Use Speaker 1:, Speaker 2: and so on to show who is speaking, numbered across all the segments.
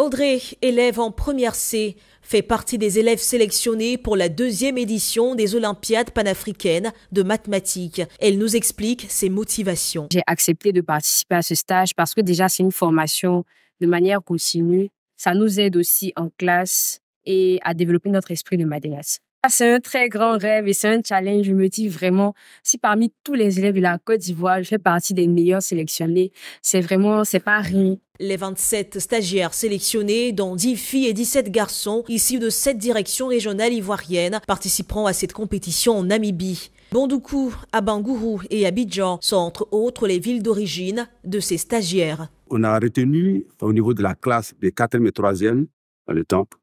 Speaker 1: Audrey, élève en première C, fait partie des élèves sélectionnés pour la deuxième édition des Olympiades panafricaines de mathématiques. Elle nous explique ses motivations.
Speaker 2: J'ai accepté de participer à ce stage parce que déjà c'est une formation de manière continue. Ça nous aide aussi en classe et à développer notre esprit de mathématiques. Ah, c'est un très grand rêve et c'est un challenge. Je me dis vraiment, si parmi tous les élèves de la Côte d'Ivoire, je fais partie des meilleurs sélectionnés, c'est vraiment, c'est pas rien.
Speaker 1: Les 27 stagiaires sélectionnés, dont 10 filles et 17 garçons, issus de 7 directions régionales ivoiriennes, participeront à cette compétition en Namibie. Bondoukou, Abangourou et Abidjan sont entre autres les villes d'origine de ces stagiaires.
Speaker 3: On a retenu au niveau de la classe des 4e et 3e, dans le temple,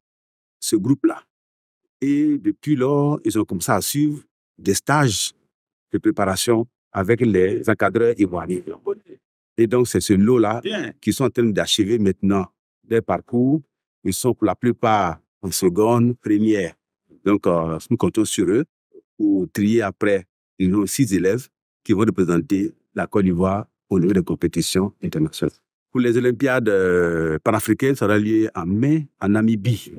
Speaker 3: ce groupe-là et depuis lors, ils ont commencé à suivre des stages de préparation avec les encadreurs ivoiriens. Et donc, c'est ce lot-là qui sont en train d'achever maintenant des parcours. Ils sont pour la plupart en seconde, première. Donc, euh, nous comptons sur eux pour trier après. Ils six élèves qui vont représenter la Côte d'Ivoire au niveau des compétitions internationales. Pour les Olympiades euh, panafricaines, ça aura lieu en mai en Namibie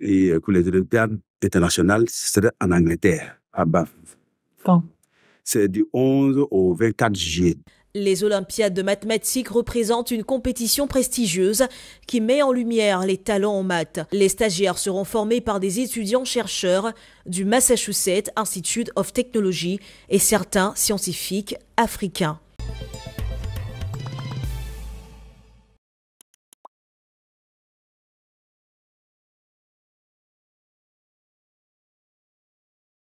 Speaker 3: et les euh, Olympiades internationales seraient en Angleterre, à C'est du 11 au 24 juillet.
Speaker 1: Les Olympiades de mathématiques représentent une compétition prestigieuse qui met en lumière les talents en maths. Les stagiaires seront formés par des étudiants-chercheurs du Massachusetts Institute of Technology et certains scientifiques africains.